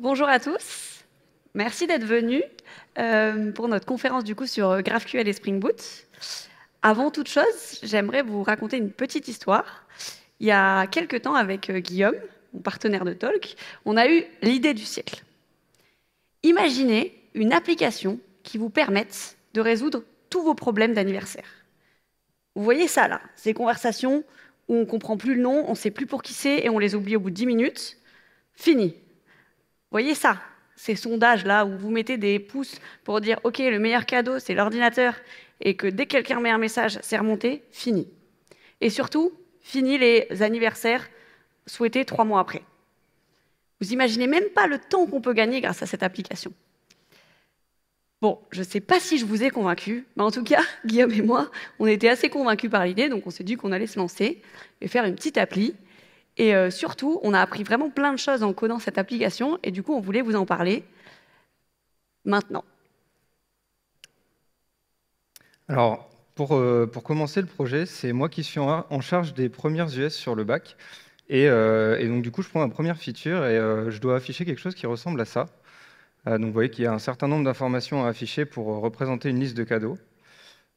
Bonjour à tous. Merci d'être venus euh, pour notre conférence du coup sur euh, GraphQL et Spring Boot. Avant toute chose, j'aimerais vous raconter une petite histoire. Il y a quelques temps, avec euh, Guillaume, mon partenaire de Talk, on a eu l'idée du siècle. Imaginez une application qui vous permette de résoudre tous vos problèmes d'anniversaire. Vous voyez ça là, ces conversations où on ne comprend plus le nom, on ne sait plus pour qui c'est et on les oublie au bout de 10 minutes. Fini, voyez ça, ces sondages-là où vous mettez des pouces pour dire OK, le meilleur cadeau, c'est l'ordinateur, et que dès que quelqu'un met un message, c'est remonté, fini. Et surtout, fini les anniversaires souhaités trois mois après. Vous imaginez même pas le temps qu'on peut gagner grâce à cette application. Bon, je ne sais pas si je vous ai convaincu, mais en tout cas, Guillaume et moi, on était assez convaincus par l'idée, donc on s'est dit qu'on allait se lancer et faire une petite appli et euh, surtout, on a appris vraiment plein de choses en codant cette application, et du coup, on voulait vous en parler maintenant. Alors, pour, euh, pour commencer le projet, c'est moi qui suis en, charge des premières US sur le bac. Et, euh, et donc, du coup, je prends ma première feature et je dois afficher quelque chose qui ressemble à ça. donc, vous voyez qu'il y a un certain nombre d'informations à afficher pour représenter une liste de cadeaux.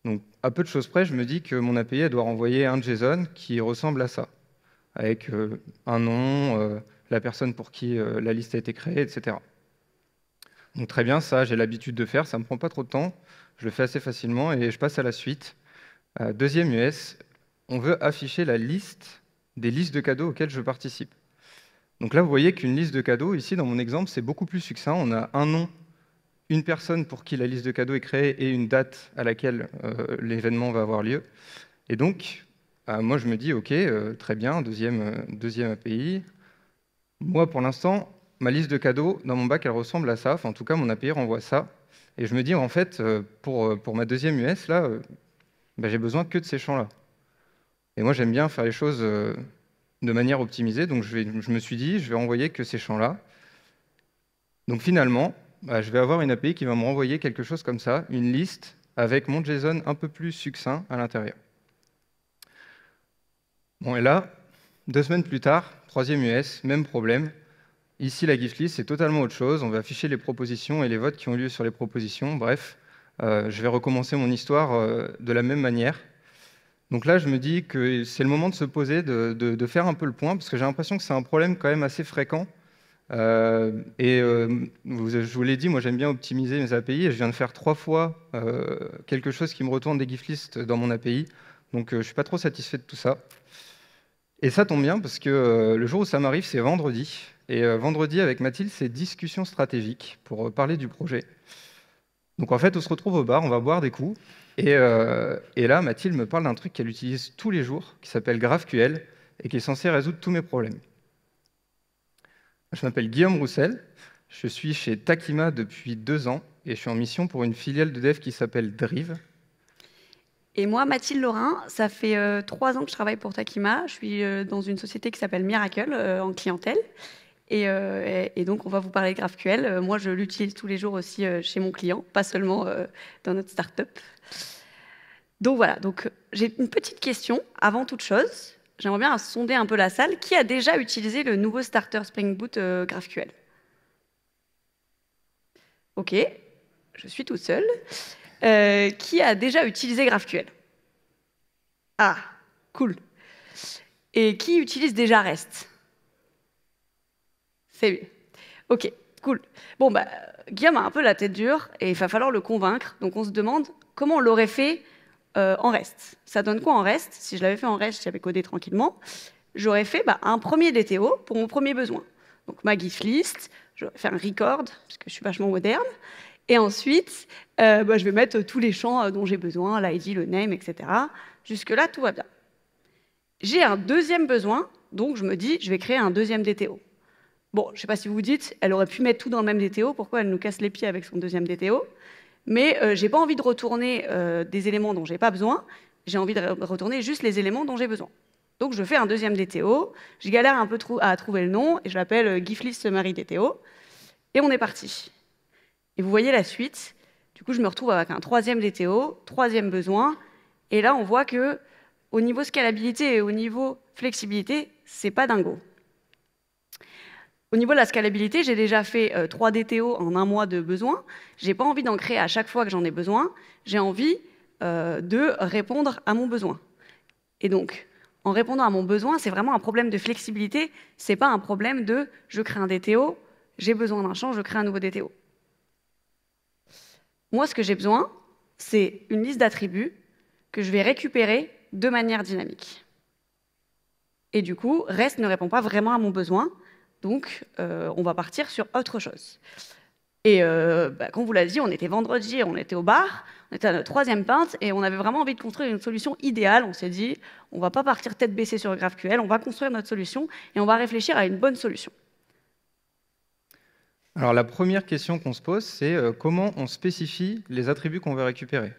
Donc, à peu de choses près, je me dis que mon API doit renvoyer un JSON qui ressemble à ça avec euh, un nom, euh, la personne pour qui euh, la liste a été créée, etc. Donc très bien, ça j'ai l'habitude de faire, ça ne me prend pas trop de temps, je le fais assez facilement et je passe à la suite. deuxième US, on veut afficher la liste des listes de cadeaux auxquelles je participe. Donc là, vous voyez qu'une liste de cadeaux, ici dans mon exemple, c'est beaucoup plus succinct. On a un nom, une personne pour qui la liste de cadeaux est créée et une date à laquelle l'événement va avoir lieu. Et donc, ah, moi, je me dis, OK, euh, très bien, deuxième, euh, API. Moi, pour l'instant, ma liste de cadeaux dans mon bac, elle ressemble à ça. en tout cas, mon API renvoie ça. Et je me dis, en fait, euh, pour, pour ma deuxième US, là, bah, j'ai besoin que de ces champs-là. Et moi, j'aime bien faire les choses de manière optimisée. Donc, je, me suis dit, je vais envoyer que ces champs-là. Donc, finalement, bah, je vais avoir une API qui va me renvoyer quelque chose comme ça, une liste avec mon JSON un peu plus succinct à l'intérieur. Bon, et là, deux semaines plus tard, troisième US, même problème. Ici, la gift list, c'est totalement autre chose. On va afficher les propositions et les votes qui ont lieu sur les propositions. Bref, euh, je vais recommencer mon histoire euh, de la même manière. Donc là, je me dis que c'est le moment de se poser, de, faire un peu le point, parce que j'ai l'impression que c'est un problème quand même assez fréquent. Euh, et je vous l'ai dit, moi j'aime bien optimiser mes API, et je viens de faire trois fois quelque chose qui me retourne des gift lists dans mon API, donc je ne suis pas trop satisfait de tout ça. Et ça tombe bien parce que euh, le jour où ça m'arrive, c'est vendredi. Et euh, vendredi, avec Mathilde, c'est discussion stratégique pour euh, parler du projet. Donc en fait, on se retrouve au bar, on va boire des coups. Et, et là, Mathilde me parle d'un truc qu'elle utilise tous les jours, qui s'appelle GraphQL, et qui est censé résoudre tous mes problèmes. Je m'appelle Guillaume Roussel, je suis chez Takima depuis deux ans, et je suis en mission pour une filiale de dev qui s'appelle Drive, et moi, Mathilde Laurin, ça fait euh, trois ans que je travaille pour Takima. Je suis euh, dans une société qui s'appelle Miracle euh, en clientèle. Et, donc, on va vous parler de GraphQL. moi, je l'utilise tous les jours aussi chez mon client, pas seulement dans notre start-up. Donc voilà, donc, j'ai une petite question avant toute chose. J'aimerais bien sonder un peu la salle. Qui a déjà utilisé le nouveau starter Spring Boot GraphQL Ok, je suis toute seule. Euh, qui a déjà utilisé GraphQL Ah, cool. Et qui utilise déjà REST C'est lui. Ok, cool. Bon, bah, Guillaume a un peu la tête dure et il va falloir le convaincre. Donc on se demande comment on l'aurait fait euh, en REST. Ça donne quoi en REST Si je l'avais fait en REST, j'avais codé tranquillement, j'aurais fait bah, un premier DTO pour mon premier besoin. Donc ma GIF list, j'aurais fait un record, parce que je suis vachement moderne, et ensuite, euh, bah, je vais mettre tous les champs euh, dont j'ai besoin, l'ID, le name, etc. Jusque-là, tout va bien. J'ai un deuxième besoin, donc je me dis, je vais créer un deuxième DTO. Bon, je ne sais pas si vous vous dites, elle aurait pu mettre tout dans le même DTO, pourquoi elle nous casse les pieds avec son deuxième DTO Mais euh, je n'ai pas envie de retourner des éléments dont je n'ai pas besoin, j'ai envie de retourner juste les éléments dont j'ai besoin. Donc je fais un deuxième DTO, je galère un peu à trouver le nom, et je l'appelle GIFList Marie DTO, et on est parti. Et vous voyez la suite. Du coup, je me retrouve avec un troisième DTO, troisième besoin. Et là, on voit que au niveau scalabilité et au niveau flexibilité, c'est pas dingo. Au niveau de la scalabilité, j'ai déjà fait euh, trois DTO en un mois de besoin. J'ai pas envie d'en créer à chaque fois que j'en ai besoin. J'ai envie euh, de répondre à mon besoin. Et donc, en répondant à mon besoin, c'est vraiment un problème de flexibilité. C'est pas un problème de je crée un DTO, j'ai besoin d'un champ, je crée un nouveau DTO. Moi, ce que j'ai besoin, c'est une liste d'attributs que je vais récupérer de manière dynamique. Et du coup, REST ne répond pas vraiment à mon besoin, donc euh, on va partir sur autre chose. Et euh, bah, on vous l'a dit, on était vendredi, on était au bar, on était à notre troisième pinte, et on avait vraiment envie de construire une solution idéale. On s'est dit, on va pas partir tête baissée sur GraphQL, on va construire notre solution, et on va réfléchir à une bonne solution. Alors la première question qu'on se pose, c'est euh, comment on spécifie les attributs qu'on veut récupérer.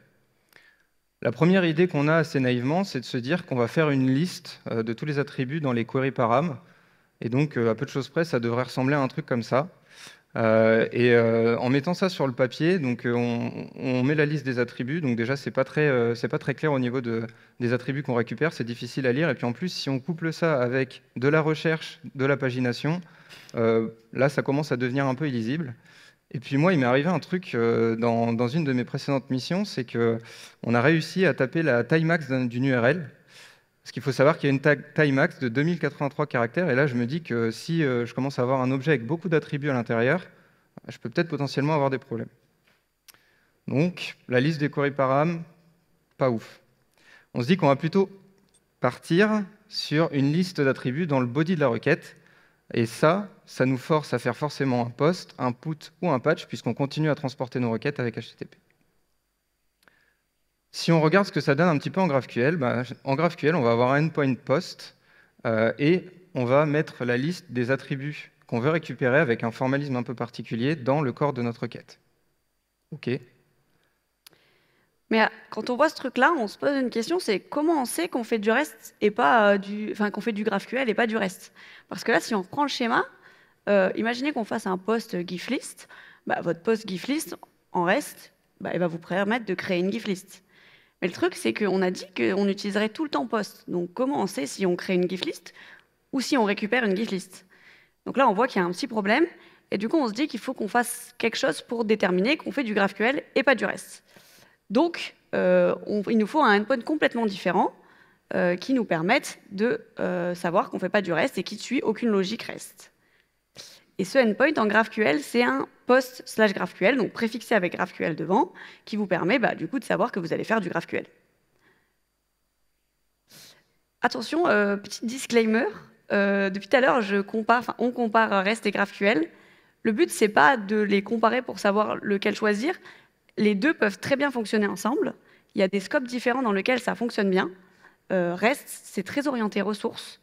La première idée qu'on a assez naïvement, c'est de se dire qu'on va faire une liste euh, de tous les attributs dans les query param. Et donc, euh, à peu de choses près, ça devrait ressembler à un truc comme ça. Euh, et euh, en mettant ça sur le papier, donc euh, on, met la liste des attributs. Donc déjà, c'est pas très, c'est pas très clair au niveau des attributs qu'on récupère. C'est difficile à lire. Et puis en plus, si on couple ça avec de la recherche, de la pagination, là, ça commence à devenir un peu illisible. Et puis moi, il m'est arrivé un truc dans, dans, une de mes précédentes missions, c'est que on a réussi à taper la taille max d'une URL. Parce qu'il faut savoir qu'il y a une taille max de 2083 caractères, et là je me dis que si euh, je commence à avoir un objet avec beaucoup d'attributs à l'intérieur, je peux peut-être potentiellement avoir des problèmes. Donc la liste des queries param, pas ouf. On se dit qu'on va plutôt partir sur une liste d'attributs dans le body de la requête, et ça, ça nous force à faire forcément un post, un put ou un patch, puisqu'on continue à transporter nos requêtes avec HTTP. Si on regarde ce que ça donne un petit peu en GraphQL, bah, en GraphQL, on va avoir un endpoint post euh, et on va mettre la liste des attributs qu'on veut récupérer avec un formalisme un peu particulier dans le corps de notre requête. OK. Mais euh, quand on voit ce truc-là, on se pose une question, c'est comment on sait qu'on fait du reste et pas euh, du, enfin qu'on fait du GraphQL et pas du reste Parce que là, si on prend le schéma, imaginez qu'on fasse un post GIF list, bah, votre post GIF list en reste, bah, va vous permettre de créer une GIF list. Mais le truc, c'est qu'on a dit qu'on utiliserait tout le temps POST. Donc comment on sait si on crée une gift list ou si on récupère une gift list Donc là, on voit qu'il y a un petit problème. Et du coup, on se dit qu'il faut qu'on fasse quelque chose pour déterminer qu'on fait du GraphQL et pas du reste. Donc, euh, il nous faut un endpoint complètement différent euh, qui nous permette de euh, savoir qu'on ne fait pas du reste et qui ne suit aucune logique reste. Et ce endpoint en GraphQL, c'est un post slash GraphQL, donc préfixé avec GraphQL devant, qui vous permet bah, du coup de savoir que vous allez faire du GraphQL. Attention, euh, petit disclaimer, euh, depuis tout à l'heure, on compare REST et GraphQL. Le but, c'est pas de les comparer pour savoir lequel choisir. Les deux peuvent très bien fonctionner ensemble. Il y a des scopes différents dans lesquels ça fonctionne bien. Euh, REST, c'est très orienté ressources.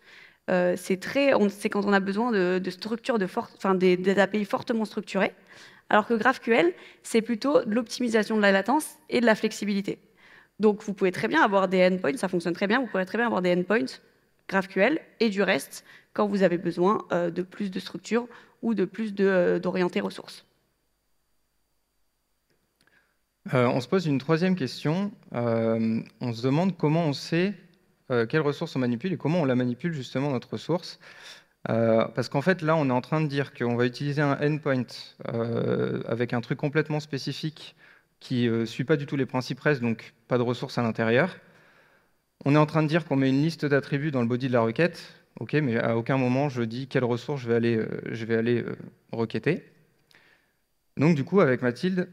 Euh, c'est quand on a besoin de, structures, de des, API fortement structurées, alors que GraphQL, c'est plutôt de l'optimisation de la latence et de la flexibilité. Donc vous pouvez très bien avoir des endpoints, ça fonctionne très bien, vous pouvez très bien avoir des endpoints GraphQL et du reste quand vous avez besoin euh, de plus de structures ou de plus euh, d'orienter ressources. on se pose une troisième question. on se demande comment on sait euh, quelle ressource on manipule et comment on la manipule justement notre ressource. Euh, parce qu'en fait, là, on est en train de dire qu'on va utiliser un endpoint euh, avec un truc complètement spécifique qui ne suit pas du tout les principes REST, donc pas de ressources à l'intérieur. On est en train de dire qu'on met une liste d'attributs dans le body de la requête, ok, mais à aucun moment je dis quelle ressource je vais aller, je vais aller requêter. Donc du coup, avec Mathilde,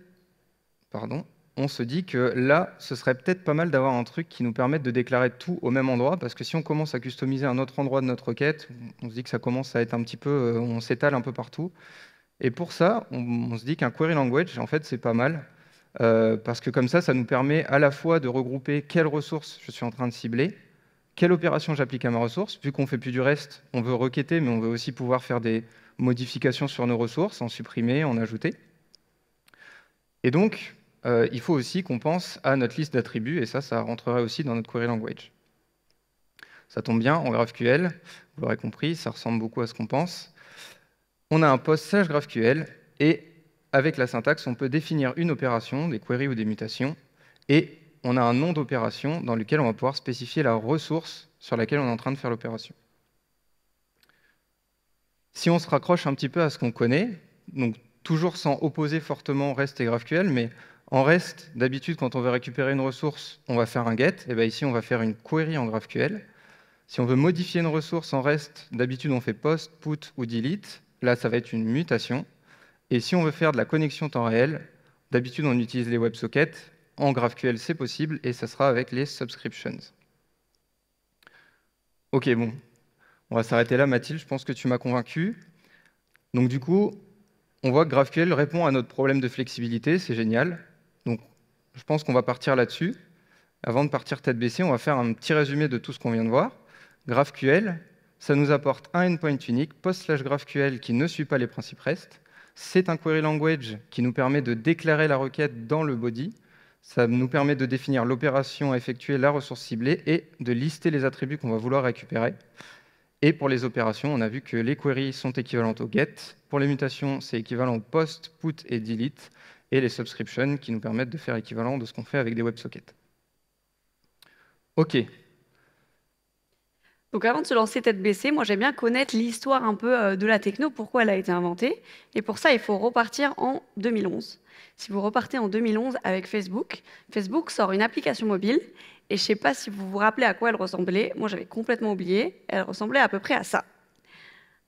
pardon, on se dit que là, ce serait peut-être pas mal d'avoir un truc qui nous permette de déclarer tout au même endroit, parce que si on commence à customiser un autre endroit de notre requête, on se dit que ça commence à être un petit peu, euh, on s'étale un peu partout. Et pour ça, on, se dit qu'un query language, en fait, c'est pas mal, euh, parce que comme ça, ça nous permet à la fois de regrouper quelles ressources je suis en train de cibler, quelle opération j'applique à ma ressource. Vu qu'on ne fait plus du reste, on veut requêter, mais on veut aussi pouvoir faire des modifications sur nos ressources, en supprimer, en ajouter. Et donc, euh, il faut aussi qu'on pense à notre liste d'attributs, et ça, ça rentrerait aussi dans notre query language. Ça tombe bien, en GraphQL, vous l'aurez compris, ça ressemble beaucoup à ce qu'on pense. On a un post sage GraphQL, et avec la syntaxe, on peut définir une opération, des queries ou des mutations, et on a un nom d'opération dans lequel on va pouvoir spécifier la ressource sur laquelle on est en train de faire l'opération. Si on se raccroche un petit peu à ce qu'on connaît, donc toujours sans opposer fortement REST et GraphQL, mais en reste, d'habitude, quand on veut récupérer une ressource, on va faire un get. Et eh bien ici, on va faire une query en GraphQL. Si on veut modifier une ressource en reste, d'habitude, on fait post, put ou delete. Là, ça va être une mutation. Et si on veut faire de la connexion temps réel, d'habitude, on utilise les WebSockets. En GraphQL, c'est possible, et ça sera avec les subscriptions. Ok, bon. On va s'arrêter là, Mathilde. Je pense que tu m'as convaincu. Donc du coup, on voit que GraphQL répond à notre problème de flexibilité. C'est génial. Donc, je pense qu'on va partir là-dessus. Avant de partir tête baissée, on va faire un petit résumé de tout ce qu'on vient de voir. GraphQL, ça nous apporte un endpoint unique, post/graphQL slash qui ne suit pas les principes REST. C'est un query language qui nous permet de déclarer la requête dans le body. Ça nous permet de définir l'opération à effectuer, la ressource ciblée et de lister les attributs qu'on va vouloir récupérer. Et pour les opérations, on a vu que les queries sont équivalentes au get. Pour les mutations, c'est équivalent au post, put et delete et les subscriptions qui nous permettent de faire l'équivalent de ce qu'on fait avec des WebSockets. OK. Donc avant de se lancer tête baissée, moi j'aime bien connaître l'histoire un peu euh, de la techno, pourquoi elle a été inventée. Et pour ça, il faut repartir en 2011. Si vous repartez en 2011 avec Facebook, Facebook sort une application mobile. Et je ne sais pas si vous vous rappelez à quoi elle ressemblait. Moi j'avais complètement oublié. Elle ressemblait à peu près à ça.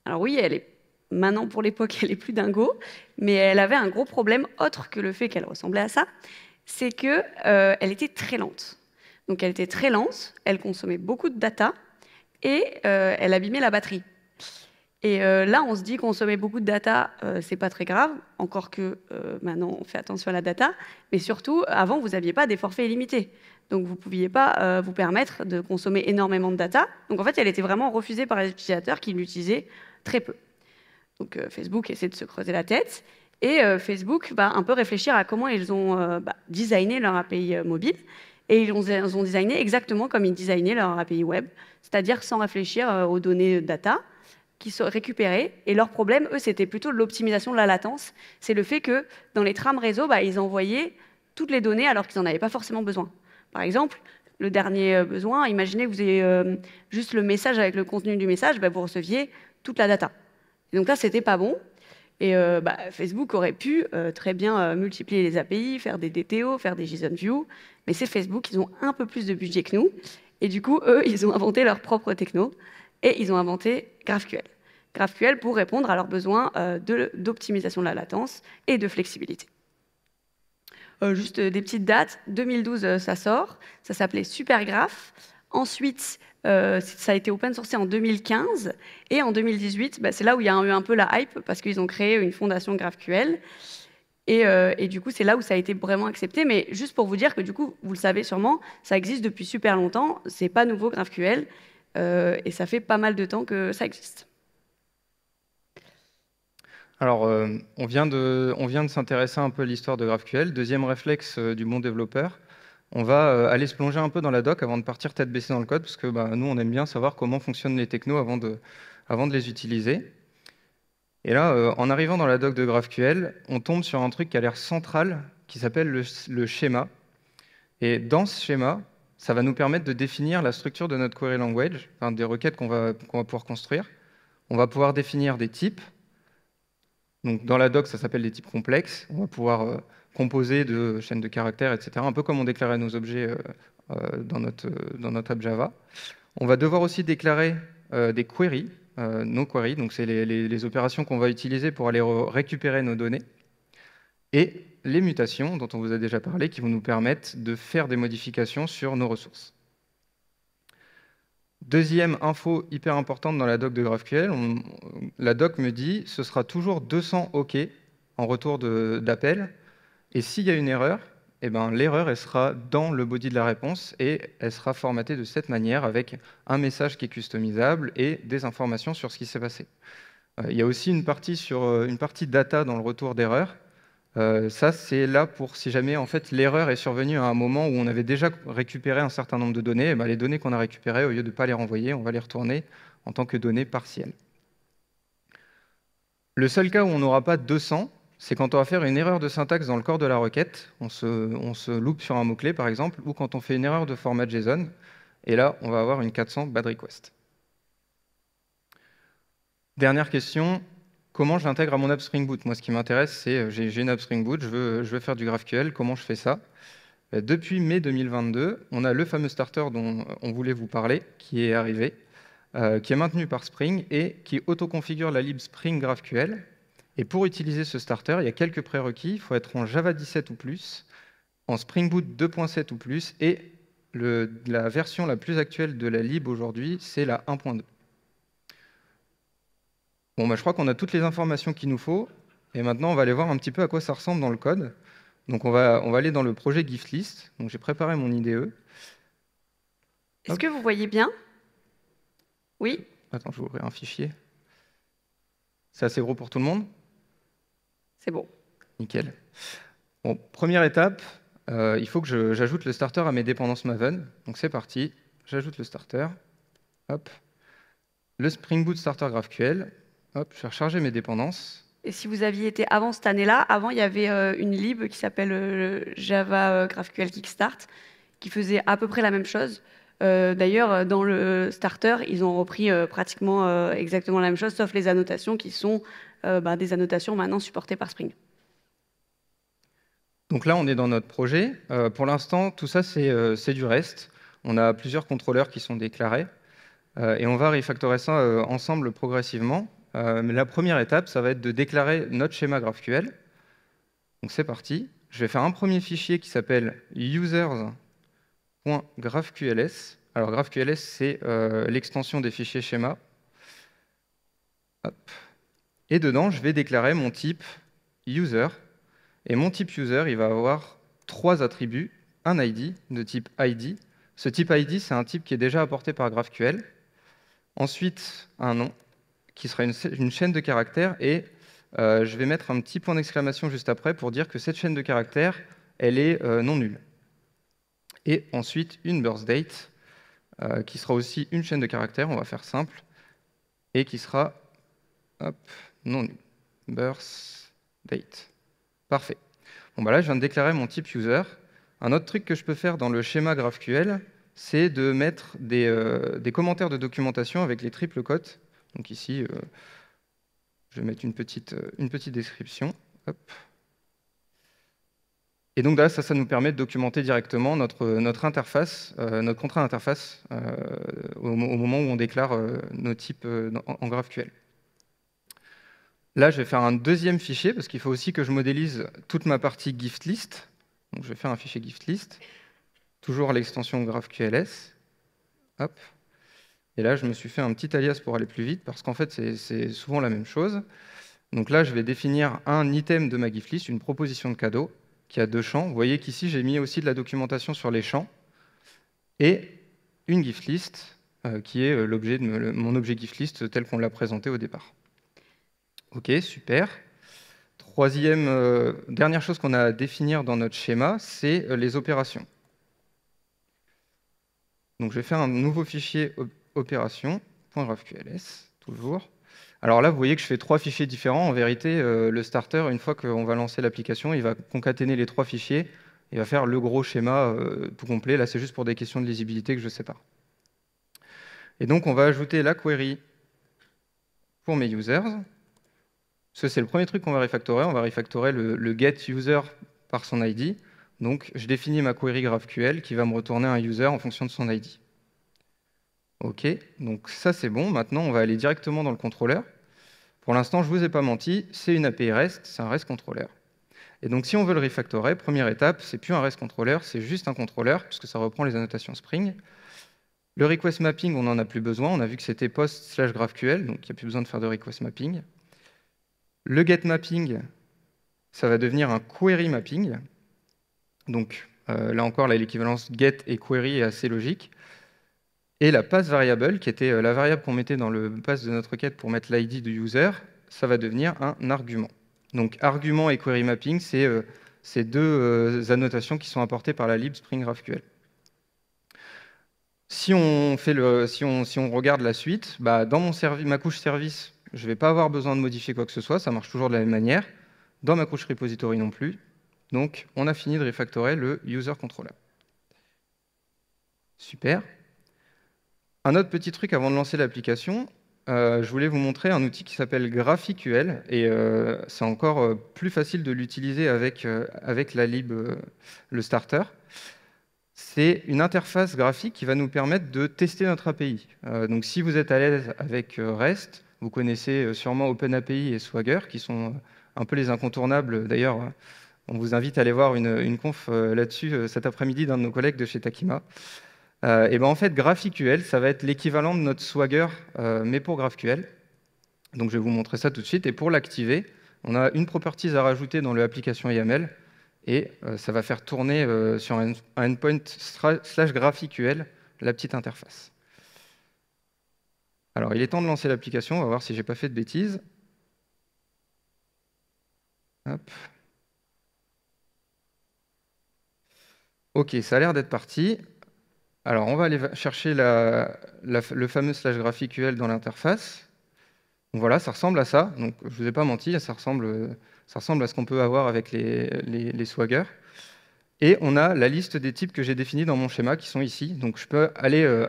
Alors oui, elle est Maintenant, pour l'époque, elle est plus dingo, mais elle avait un gros problème autre que le fait qu'elle ressemblait à ça, c'est que euh, elle était très lente. Donc, elle était très lente, elle consommait beaucoup de data et euh, elle abîmait la batterie. Et euh, là, on se dit consommer beaucoup de data, c'est pas très grave, encore que maintenant on fait attention à la data, mais surtout, avant, vous n'aviez pas des forfaits illimités. Donc vous ne pouviez pas vous permettre de consommer énormément de data. Donc en fait, elle était vraiment refusée par les utilisateurs qui l'utilisaient très peu. Donc euh, Facebook essaie de se creuser la tête. Et euh, Facebook va un peu réfléchir à comment ils ont euh, bah, designé leur API mobile. Et ils ont, ils designé exactement comme ils designaient leur API web, c'est-à-dire sans réfléchir aux données data qui sont récupérées. Et leur problème, eux, c'était plutôt l'optimisation de la latence. C'est le fait que dans les trams réseau, bah, ils envoyaient toutes les données alors qu'ils n'en avaient pas forcément besoin. Par exemple, le dernier besoin, imaginez que vous ayez juste le message avec le contenu du message, bah, vous receviez toute la data. Et donc là, c'était pas bon. Et euh, bah, Facebook aurait pu euh, très bien euh, multiplier les API, faire des DTO, faire des JSON View, mais c'est Facebook, ils ont un peu plus de budget que nous. Et du coup, eux, ils ont inventé leur propre techno et ils ont inventé GraphQL. GraphQL pour répondre à leurs besoins d'optimisation de, de, la latence et de flexibilité. juste des petites dates. 2012, ça sort. Ça s'appelait SuperGraph. Ensuite, euh, ça a été open sourcé en 2015 et en 2018, bah, c'est là où il y a eu un peu la hype parce qu'ils ont créé une fondation GraphQL. Euh, et, du coup, c'est là où ça a été vraiment accepté. Mais juste pour vous dire que du coup, vous le savez sûrement, ça existe depuis super longtemps. C'est pas nouveau GraphQL euh, et ça fait pas mal de temps que ça existe. Alors, on vient de, de s'intéresser un peu à l'histoire de GraphQL. Deuxième réflexe du bon développeur, on va euh, aller se plonger un peu dans la doc avant de partir tête baissée dans le code, parce que bah, nous, on aime bien savoir comment fonctionnent les technos avant de, les utiliser. Et là, euh, en arrivant dans la doc de GraphQL, on tombe sur un truc qui a l'air central, qui s'appelle le, schéma. Et dans ce schéma, ça va nous permettre de définir la structure de notre query language, des requêtes qu'on va, pouvoir construire. On va pouvoir définir des types. Donc, dans la doc, ça s'appelle des types complexes. On va pouvoir euh, composé de chaînes de caractères, etc., un peu comme on déclarait nos objets euh, euh, dans, notre, euh, dans notre app Java. On va devoir aussi déclarer des queries, nos queries, donc c'est les, opérations qu'on va utiliser pour aller récupérer nos données, et les mutations dont on vous a déjà parlé, qui vont nous permettre de faire des modifications sur nos ressources. Deuxième info hyper importante dans la doc de GraphQL, la doc me dit ce sera toujours 200 OK en retour d'appel et s'il y a une erreur, eh ben, l'erreur sera dans le body de la réponse et elle sera formatée de cette manière avec un message qui est customisable et des informations sur ce qui s'est passé. Euh, il y a aussi une partie, sur, euh, une partie data dans le retour d'erreur. Euh, ça, c'est là pour si jamais en fait l'erreur est survenue à un moment où on avait déjà récupéré un certain nombre de données, eh ben, les données qu'on a récupérées, au lieu de ne pas les renvoyer, on va les retourner en tant que données partielles. Le seul cas où on n'aura pas 200, c'est quand on va faire une erreur de syntaxe dans le corps de la requête, on se, on loupe sur un mot-clé par exemple, ou quand on fait une erreur de format JSON, et là, on va avoir une 400 bad request. Dernière question, comment je l'intègre à mon app Spring Boot Moi, ce qui m'intéresse, c'est euh, j'ai une app Spring Boot, je veux, faire du GraphQL, comment je fais ça euh, Depuis mai 2022, on a le fameux starter dont euh, on voulait vous parler, qui est arrivé, qui est maintenu par Spring et qui autoconfigure la lib Spring GraphQL et pour utiliser ce starter, il y a quelques prérequis. Il faut être en Java 17 ou plus, en Spring Boot 2.7 ou plus, et la version la plus actuelle de la lib aujourd'hui, c'est la 1.2. Bon, bah, je crois qu'on a toutes les informations qu'il nous faut. Et maintenant, on va aller voir un petit peu à quoi ça ressemble dans le code. Donc, on va, on va aller dans le projet GiftList. Donc, j'ai préparé mon IDE. Est-ce que vous voyez bien Oui Attends, je vais ouvrir un fichier. C'est assez gros pour tout le monde c'est bon. Nickel. Bon, première étape, euh, il faut que j'ajoute le starter à mes dépendances Maven. Donc c'est parti, j'ajoute le starter. Hop. Le Spring Boot Starter GraphQL. Hop, je vais recharger mes dépendances. Et si vous aviez été avant cette année-là, avant il y avait euh, une lib qui s'appelle euh, Java GraphQL Kickstart, qui faisait à peu près la même chose. D'ailleurs, dans le starter, ils ont repris pratiquement exactement la même chose, sauf les annotations qui sont euh, ben, des annotations maintenant supportées par Spring. Donc là, on est dans notre projet. Euh, pour l'instant, tout ça, euh, c'est du reste. On a plusieurs contrôleurs qui sont déclarés. et on va refactorer ça ensemble progressivement. mais la première étape, ça va être de déclarer notre schéma GraphQL. Donc c'est parti. Je vais faire un premier fichier qui s'appelle users.graphqls. Alors GraphQLS, c'est l'extension des fichiers schéma. Hop. Et dedans, je vais déclarer mon type user. Et mon type user, il va avoir trois attributs, un ID de type ID. Ce type ID, c'est un type qui est déjà apporté par GraphQL. Ensuite, un nom, qui sera une, chaîne de caractères. Et euh, je vais mettre un petit point d'exclamation juste après pour dire que cette chaîne de caractères, elle est euh, non nulle. Et ensuite, une birth date, euh, qui sera aussi une chaîne de caractères, on va faire simple, et qui sera... Hop, non Birth date. Parfait. Bon, bah là, je viens de déclarer mon type user. Un autre truc que je peux faire dans le schéma GraphQL, c'est de mettre des, euh, commentaires de documentation avec les triples cotes. Donc ici, euh, je vais mettre une petite, euh, une petite description. Et donc bah là, ça, ça nous permet de documenter directement notre, notre interface, notre contrat interface au, moment où on déclare nos types en GraphQL. Là, je vais faire un deuxième fichier parce qu'il faut aussi que je modélise toute ma partie gift list. Donc, je vais faire un fichier gift list, toujours l'extension GraphQLS. Hop. Et là, je me suis fait un petit alias pour aller plus vite parce qu'en fait, c'est souvent la même chose. Donc là, je vais définir un item de ma gift list, une proposition de cadeau qui a deux champs. Vous voyez qu'ici, j'ai mis aussi de la documentation sur les champs et une gift list euh, qui est euh, l'objet de mon objet gift list tel qu'on l'a présenté au départ. Ok, super. Troisième, euh, dernière chose qu'on a à définir dans notre schéma, c'est euh, les opérations. Donc je vais faire un nouveau fichier toujours. Alors là, vous voyez que je fais trois fichiers différents. En vérité, euh, le starter, une fois qu'on va lancer l'application, il va concaténer les trois fichiers, il va faire le gros schéma tout complet. Là, c'est juste pour des questions de lisibilité que je sépare. Et donc, on va ajouter la query pour mes users c'est le premier truc qu'on va refactorer. On va refactorer le, get user par son ID. Donc, je définis ma query GraphQL qui va me retourner un user en fonction de son ID. OK, donc ça c'est bon. Maintenant, on va aller directement dans le contrôleur. Pour l'instant, je ne vous ai pas menti, c'est une API REST, c'est un REST contrôleur. Et donc, si on veut le refactorer, première étape, c'est plus un REST contrôleur, c'est juste un contrôleur, puisque ça reprend les annotations Spring. Le request mapping, on n'en a plus besoin. On a vu que c'était post slash GraphQL, donc il n'y a plus besoin de faire de request mapping. Le get mapping, ça va devenir un query mapping. Donc euh, là encore, l'équivalence get et query est assez logique. Et la pass variable, qui était euh, la variable qu'on mettait dans le pass de notre requête pour mettre l'ID du user, ça va devenir un argument. Donc argument et query mapping, c'est euh, ces deux annotations qui sont apportées par la lib Spring GraphQL. Si on, fait le, on, regarde la suite, bah, dans mon ma couche service, je ne vais pas avoir besoin de modifier quoi que ce soit, ça marche toujours de la même manière, dans ma couche repository non plus. Donc on a fini de refactorer le user controller. Super. Un autre petit truc avant de lancer l'application, euh, je voulais vous montrer un outil qui s'appelle GraphQL, et euh, c'est encore euh, plus facile de l'utiliser avec, avec la lib, le starter. C'est une interface graphique qui va nous permettre de tester notre API. donc si vous êtes à l'aise avec REST, vous connaissez euh, sûrement OpenAPI et Swagger, qui sont euh, un peu les incontournables. Euh, d'ailleurs, on vous invite à aller voir une, conf là-dessus cet après-midi d'un de nos collègues de chez Takima. et ben en fait, GraphQL, ça va être l'équivalent de notre Swagger, mais pour GraphQL. Donc je vais vous montrer ça tout de suite. Et pour l'activer, on a une properties à rajouter dans l'application YAML, et ça va faire tourner sur un, un endpoint slash GraphQL la petite interface. Alors, il est temps de lancer l'application. On va voir si j'ai pas fait de bêtises. Ok, ça a l'air d'être parti. Alors, on va aller chercher le fameux slash graphique UL dans l'interface. Voilà, ça ressemble à ça. Donc, je ne vous ai pas menti, ça ressemble, ça ressemble à ce qu'on peut avoir avec les, les, swaggers. Et on a la liste des types que j'ai définis dans mon schéma qui sont ici. Donc, je peux aller euh,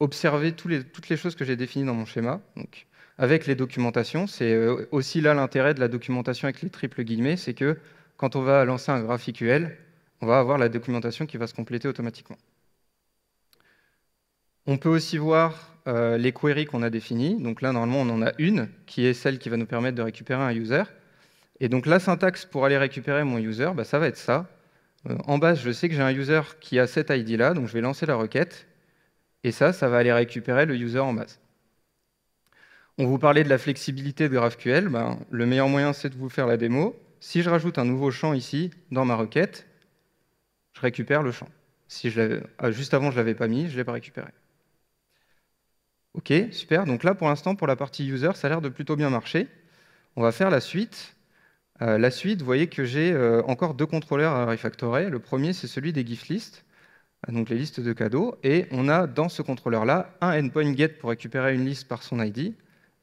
observer toutes les choses que j'ai définies dans mon schéma, donc, avec les documentations. C'est euh, aussi là l'intérêt de la documentation avec les triples guillemets, c'est que quand on va lancer un graphique UL, on va avoir la documentation qui va se compléter automatiquement. On peut aussi voir euh, les queries qu'on a définies. Donc là, normalement, on en a une, qui est celle qui va nous permettre de récupérer un user. Et donc la syntaxe pour aller récupérer mon user, bah, ça va être ça. Euh, en base, je sais que j'ai un user qui a cette ID-là, donc je vais lancer la requête. Et ça, ça va aller récupérer le user en base. On vous parlait de la flexibilité de GraphQL. Ben, le meilleur moyen, c'est de vous faire la démo. Si je rajoute un nouveau champ ici, dans ma requête, je récupère le champ. Si je ah, juste avant, je ne l'avais pas mis, je ne l'ai pas récupéré. OK, super. Donc là, pour l'instant, pour la partie user, ça a l'air de plutôt bien marcher. On va faire la suite. Euh, la suite, vous voyez que j'ai euh, encore deux contrôleurs à refactorer. Le premier, c'est celui des gift lists donc les listes de cadeaux, et on a dans ce contrôleur-là un endpoint get pour récupérer une liste par son ID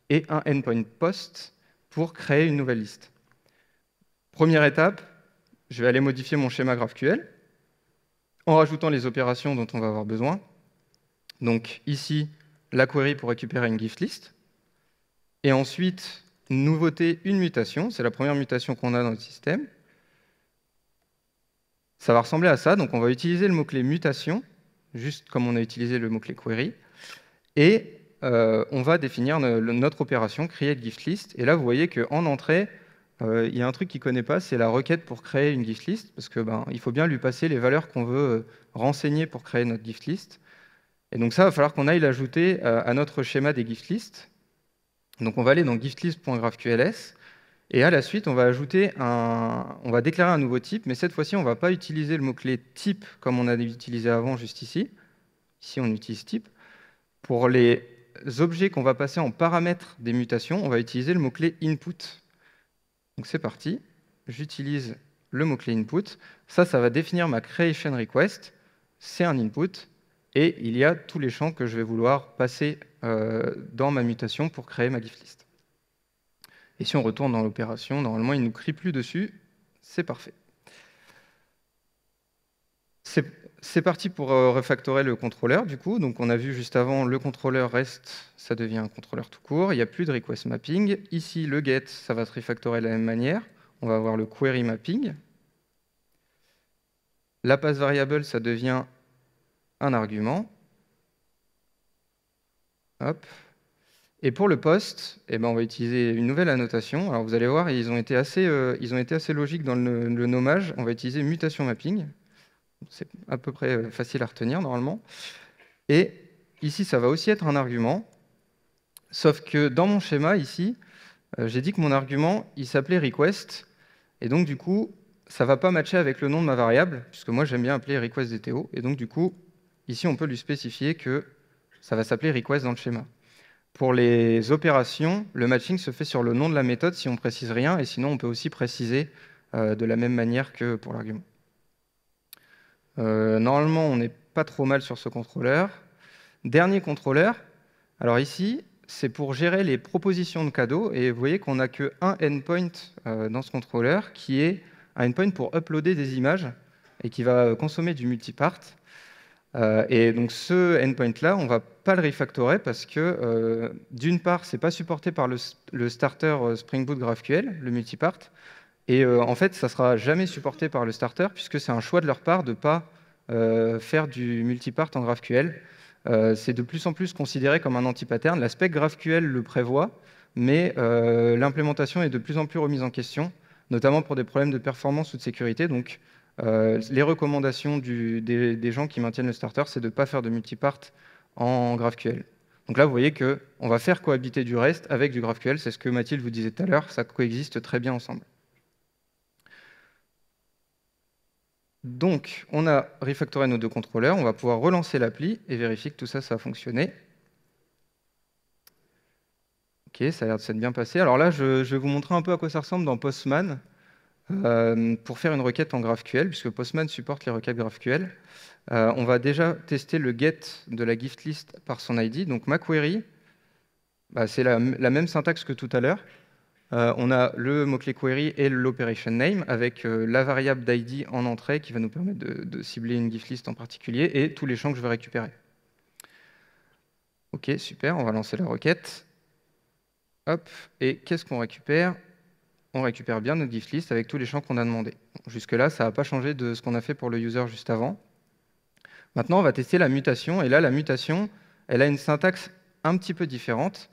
et un endpoint post pour créer une nouvelle liste. Première étape, je vais aller modifier mon schéma GraphQL en rajoutant les opérations dont on va avoir besoin. Donc ici, la query pour récupérer une gift list. Et ensuite, nouveauté, une mutation, c'est la première mutation qu'on a dans le système. Ça va ressembler à ça. Donc on va utiliser le mot-clé mutation, juste comme on a utilisé le mot-clé query. Et euh, on va définir notre opération create gift list. Et là, vous voyez qu'en entrée, euh, il y a un truc qu'il ne connaît pas, c'est la requête pour créer une gift list, parce que ben, il faut bien lui passer les valeurs qu'on veut euh, renseigner pour créer notre gift list. Et donc ça, va falloir qu'on aille l'ajouter à notre schéma des gift lists. Donc on va aller dans giftlist.graphqls et à la suite, on va déclarer un nouveau type, mais cette fois-ci, on ne va pas utiliser le mot-clé type comme on a utilisé avant juste ici. Ici, on utilise type. Pour les objets qu'on va passer en paramètres des mutations, on va utiliser le mot-clé input. Donc c'est parti. J'utilise le mot-clé input. Ça, ça va définir ma creation request. C'est un input. Et il y a tous les champs que je vais vouloir passer euh, dans ma mutation pour créer ma gift list. Et si on retourne dans l'opération, normalement, il ne nous crie plus dessus. C'est parfait. C'est parti pour euh, refactorer le contrôleur, du coup. Donc, on a vu juste avant, le contrôleur reste, ça devient un contrôleur tout court. Il n'y a plus de request mapping. Ici, le get, ça va se refactorer de la même manière. On va avoir le query mapping. La pass variable, ça devient un argument. Hop, et pour le poste, eh ben, on va utiliser une nouvelle annotation. Alors vous allez voir, ils ont été assez, euh, ils ont été assez logiques dans le, nommage. On va utiliser mutation mapping. C'est à peu près euh, facile à retenir normalement. Et ici, ça va aussi être un argument. Sauf que dans mon schéma ici, euh, j'ai dit que mon argument, il s'appelait request. Et donc du coup, ça ne va pas matcher avec le nom de ma variable, puisque moi j'aime bien appeler request DTO. Et donc du coup, ici, on peut lui spécifier que ça va s'appeler request dans le schéma. Pour les opérations, le matching se fait sur le nom de la méthode si on précise rien, et sinon on peut aussi préciser euh, de la même manière que pour l'argument. Euh, normalement, on n'est pas trop mal sur ce contrôleur. Dernier contrôleur, alors ici, c'est pour gérer les propositions de cadeaux, et vous voyez qu'on n'a qu'un endpoint euh, dans ce contrôleur, qui est un endpoint pour uploader des images, et qui va consommer du multipart. Euh, et donc ce endpoint-là, on ne va pas le refactorer parce que, euh, d'une part, ce n'est pas supporté par le, starter euh, Spring Boot GraphQL, le multipart. Et en fait, ça ne sera jamais supporté par le starter puisque c'est un choix de leur part de ne pas faire du multipart en GraphQL. c'est de plus en plus considéré comme un anti-pattern. L'aspect GraphQL le prévoit, mais l'implémentation est de plus en plus remise en question, notamment pour des problèmes de performance ou de sécurité. Donc euh, les recommandations des, gens qui maintiennent le starter, c'est de ne pas faire de multipart en GraphQL. Donc là, vous voyez qu'on va faire cohabiter du reste avec du GraphQL, c'est ce que Mathilde vous disait tout à l'heure, ça coexiste très bien ensemble. Donc, on a refactoré nos deux contrôleurs, on va pouvoir relancer l'appli et vérifier que tout ça, ça a fonctionné. Ok, ça a l'air de s'être bien passé. Alors là, je, vais vous montrer un peu à quoi ça ressemble dans Postman. Euh, pour faire une requête en GraphQL, puisque Postman supporte les requêtes GraphQL. Euh, on va déjà tester le get de la gift list par son ID. Donc ma query, bah, c'est la, même syntaxe que tout à l'heure. Euh, on a le mot-clé query et l'operation name avec la variable d'ID en entrée qui va nous permettre de, cibler une gift list en particulier et tous les champs que je vais récupérer. Ok, super, on va lancer la requête. Hop, et qu'est-ce qu'on récupère on récupère bien notre gift list avec tous les champs qu'on a demandés. Jusque-là, ça n'a pas changé de ce qu'on a fait pour le user juste avant. Maintenant, on va tester la mutation. Et là, la mutation, elle a une syntaxe un petit peu différente.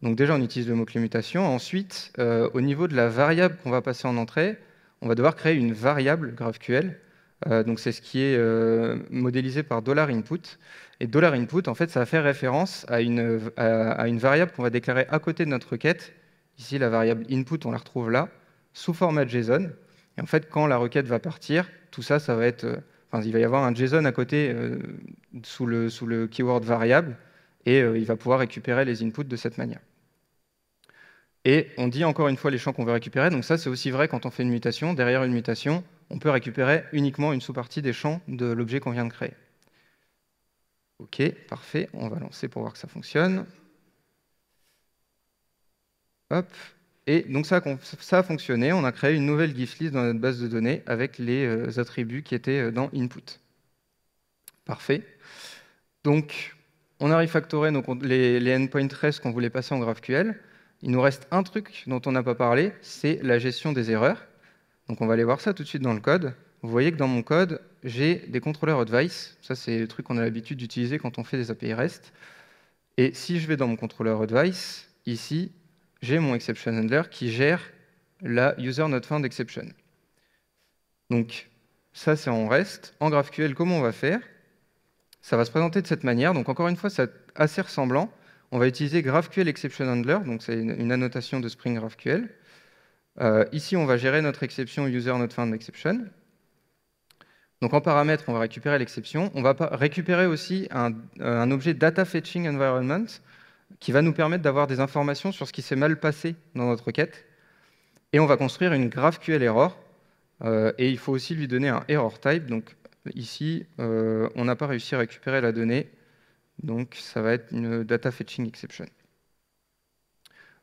Donc déjà, on utilise le mot-clé mutation. Ensuite, euh, au niveau de la variable qu'on va passer en entrée, on va devoir créer une variable GraphQL. Euh, donc c'est ce qui est euh, modélisé par $input. Et $input, en fait, ça va faire référence à une variable qu'on va déclarer à côté de notre requête Ici, la variable input, on la retrouve là, sous format JSON. Et en fait, quand la requête va partir, tout ça, ça va être, euh, enfin, il va y avoir un JSON à côté euh, sous, le, sous, le, keyword variable, et euh, il va pouvoir récupérer les inputs de cette manière. Et on dit encore une fois les champs qu'on veut récupérer, donc ça c'est aussi vrai quand on fait une mutation, derrière une mutation, on peut récupérer uniquement une sous-partie des champs de l'objet qu'on vient de créer. Ok, parfait, on va lancer pour voir que ça fonctionne. Hop. Et donc ça a, ça a, fonctionné, on a créé une nouvelle GIF list dans notre base de données avec les euh, attributs qui étaient euh, dans input. Parfait. Donc on a refactoré les, les endpoints REST qu'on voulait passer en GraphQL. Il nous reste un truc dont on n'a pas parlé, c'est la gestion des erreurs. Donc on va aller voir ça tout de suite dans le code. Vous voyez que dans mon code, j'ai des contrôleurs advice. Ça, c'est le truc qu'on a l'habitude d'utiliser quand on fait des API REST. Et si je vais dans mon contrôleur advice, ici, j'ai mon exception handler qui gère la user not found exception. Donc ça c'est en reste. En GraphQL, comment on va faire Ça va se présenter de cette manière. Donc encore une fois, c'est assez ressemblant. On va utiliser GraphQL exception handler, donc c'est une annotation de Spring GraphQL. Euh, ici, on va gérer notre exception user not found exception. Donc en paramètre, on va récupérer l'exception. On va récupérer aussi un, euh, un, objet data fetching environment qui va nous permettre d'avoir des informations sur ce qui s'est mal passé dans notre requête. Et on va construire une GraphQL error. Euh, et il faut aussi lui donner un error type. Donc ici, euh, on n'a pas réussi à récupérer la donnée. Donc ça va être une data fetching exception.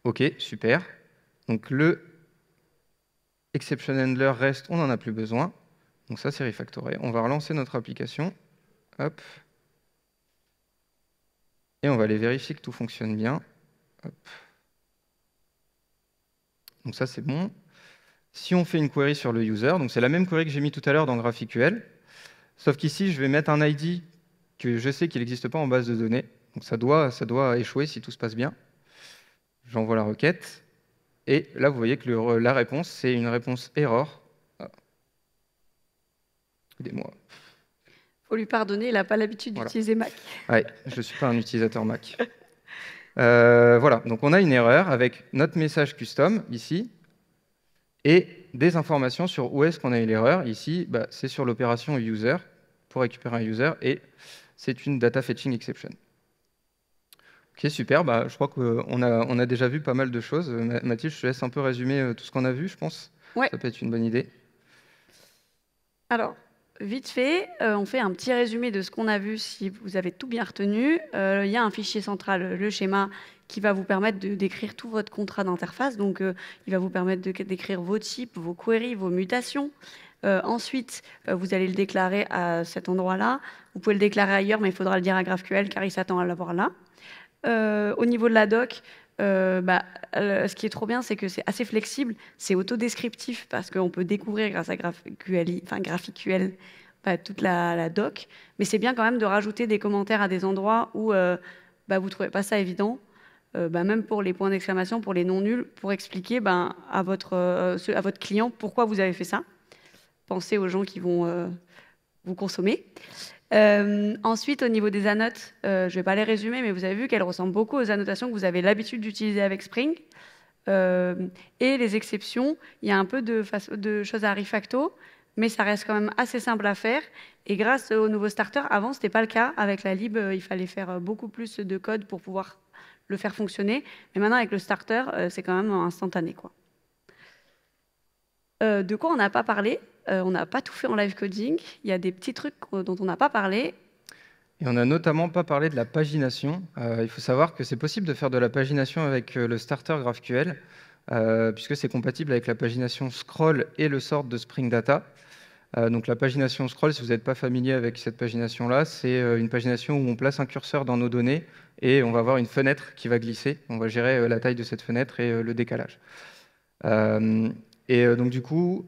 OK, super. Donc le exception handler reste, on n'en a plus besoin. Donc ça, c'est refactoré. On va relancer notre application. Hop, on va aller vérifier que tout fonctionne bien. Donc ça, c'est bon. Si on fait une query sur le user, donc c'est la même query que j'ai mis tout à l'heure dans GraphQL, sauf qu'ici, je vais mettre un ID que je sais qu'il n'existe pas en base de données. Donc ça doit, ça doit échouer si tout se passe bien. J'envoie la requête. Et là, vous voyez que la réponse, c'est une réponse error. Excusez-moi. Ah faut lui pardonner, il n'a pas l'habitude d'utiliser Mac. Oui, je ne suis pas un utilisateur Mac. Euh, voilà, donc on a une erreur avec notre message custom ici et des informations sur où est-ce qu'on a eu l'erreur. Ici, bah, c'est sur l'opération user pour récupérer un user et c'est une data fetching exception. Ok, super, bah, je crois qu'on a, on a déjà vu pas mal de choses. Euh, Mathilde, je te laisse un peu résumer euh, tout ce qu'on a vu, je pense. Ouais. Ça peut être une bonne idée. Alors, vite fait, euh, on fait un petit résumé de ce qu'on a vu si vous avez tout bien retenu. Euh, il y a un fichier central, le schéma, qui va vous permettre de décrire tout votre contrat d'interface. Donc, euh, il va vous permettre de décrire vos types, vos queries, vos mutations. ensuite, vous allez le déclarer à cet endroit-là. Vous pouvez le déclarer ailleurs, mais il faudra le dire à GraphQL car il s'attend à l'avoir là. au niveau de la doc, euh, bah, euh, ce qui est trop bien, c'est que c'est assez flexible, c'est autodescriptif parce qu'on peut découvrir grâce à GraphQL, bah, toute la, doc, mais c'est bien quand même de rajouter des commentaires à des endroits où euh, bah, vous ne trouvez pas ça évident. Bah, même pour les points d'exclamation, pour les non nuls, pour expliquer à, votre, à votre client pourquoi vous avez fait ça. Pensez aux gens qui vont vous consommer. Euh, ensuite, au niveau des annotes, euh, je ne vais pas les résumer, mais vous avez vu qu'elles ressemblent beaucoup aux annotations que vous avez l'habitude d'utiliser avec Spring. Euh, et les exceptions, il y a un peu de, de, choses à refacto, mais ça reste quand même assez simple à faire. Et grâce au nouveau starter, avant, ce n'était pas le cas. Avec la lib, euh, il fallait faire euh, beaucoup plus de code pour pouvoir le faire fonctionner. Mais maintenant, avec le starter, c'est quand même instantané. Quoi. de quoi on n'a pas parlé euh, on n'a pas tout fait en live coding. Il y a des petits trucs euh, dont on n'a pas parlé. Et on n'a notamment pas parlé de la pagination. Euh, il faut savoir que c'est possible de faire de la pagination avec le starter GraphQL, puisque c'est compatible avec la pagination scroll et le sort de Spring Data. donc la pagination scroll, si vous n'êtes pas familier avec cette pagination-là, c'est une pagination où on place un curseur dans nos données et on va avoir une fenêtre qui va glisser. On va gérer la taille de cette fenêtre et le décalage. et donc du coup,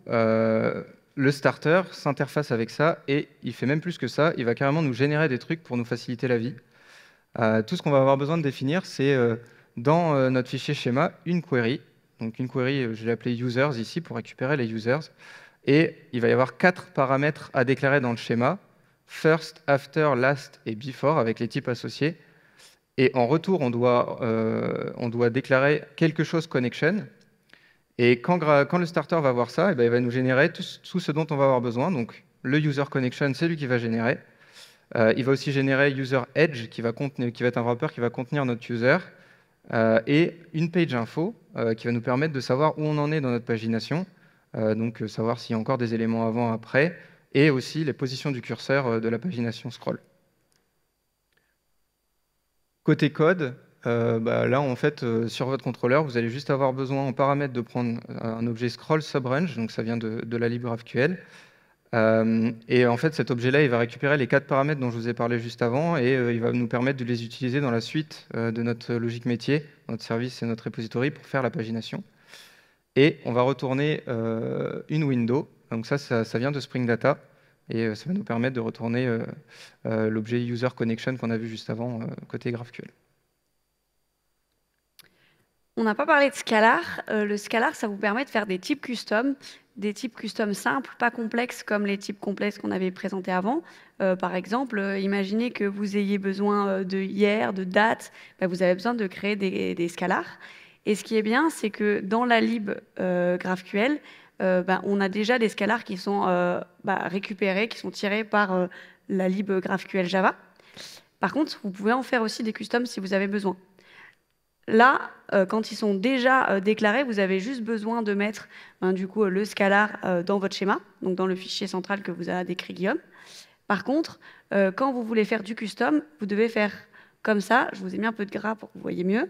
le starter s'interface avec ça et il fait même plus que ça, il va carrément nous générer des trucs pour nous faciliter la vie. Euh, tout ce qu'on va avoir besoin de définir, c'est euh, dans euh, notre fichier schéma une query. Donc une query, je l'ai appelée users ici pour récupérer les users. Et il va y avoir quatre paramètres à déclarer dans le schéma. First, after, last et before avec les types associés. Et en retour, on doit, on doit déclarer quelque chose connection, et quand, le starter va voir ça, eh ben, il va nous générer tout, ce dont on va avoir besoin. Donc le user connection, c'est lui qui va générer. Euh, il va aussi générer user edge, qui va, être un wrapper qui va contenir notre user. Euh, et une page info euh, qui va nous permettre de savoir où on en est dans notre pagination, donc savoir s'il y a encore des éléments avant, après, et aussi les positions du curseur de la pagination scroll. Côté code, euh, bah, là, en fait, euh, sur votre contrôleur, vous allez juste avoir besoin en paramètre de prendre un objet scroll subrange, donc ça vient de, la libre Euh, et en fait, cet objet-là, il va récupérer les quatre paramètres dont je vous ai parlé juste avant et euh, il va nous permettre de les utiliser dans la suite de notre logique métier, notre service et notre repository pour faire la pagination. Et on va retourner une window. Donc ça, ça, ça, vient de Spring Data et ça va nous permettre de retourner l'objet user connection qu'on a vu juste avant côté GraphQL. On n'a pas parlé de Scalar. Euh, le Scalar, ça vous permet de faire des types custom, des types custom simples, pas complexes comme les types complexes qu'on avait présentés avant. Euh, par exemple, euh, imaginez que vous ayez besoin de hier, de date, bah, vous avez besoin de créer des, des scalars. Et ce qui est bien, c'est que dans la lib GraphQL, bah, on a déjà des scalars qui sont bah, récupérés, qui sont tirés par la lib GraphQL Java. Par contre, vous pouvez en faire aussi des custom si vous avez besoin. Là, euh, quand ils sont déjà euh, déclarés, vous avez juste besoin de mettre hein, du coup, euh, le scalar dans votre schéma, donc dans le fichier central que vous a décrit Guillaume. Par contre, quand vous voulez faire du custom, vous devez faire comme ça. Je vous ai mis un peu de gras pour que vous voyez mieux.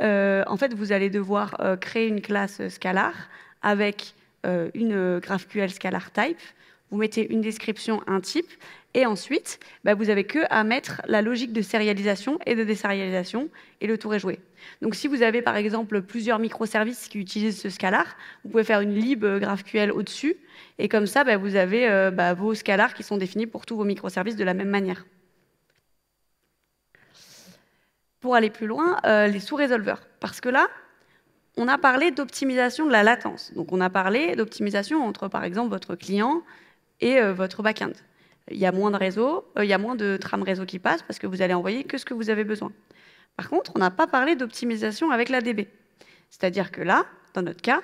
en fait, vous allez devoir créer une classe scalar avec une GraphQL scalar type vous mettez une description, un type, et ensuite, bah, vous n'avez que à mettre la logique de sérialisation et de désérialisation, et le tour est joué. Donc si vous avez par exemple plusieurs microservices qui utilisent ce scalar, vous pouvez faire une lib GraphQL au-dessus, et comme ça, bah, vous avez euh, bah, vos scalars qui sont définis pour tous vos microservices de la même manière. Pour aller plus loin, euh, les sous-résolveurs. Parce que là, on a parlé d'optimisation de la latence. Donc on a parlé d'optimisation entre par exemple votre client, et euh, votre back-end. Il y a moins de réseau, euh, il y a moins de trames réseau qui passent parce que vous allez envoyer que ce que vous avez besoin. Par contre, on n'a pas parlé d'optimisation avec la DB. C'est-à-dire que là, dans notre cas,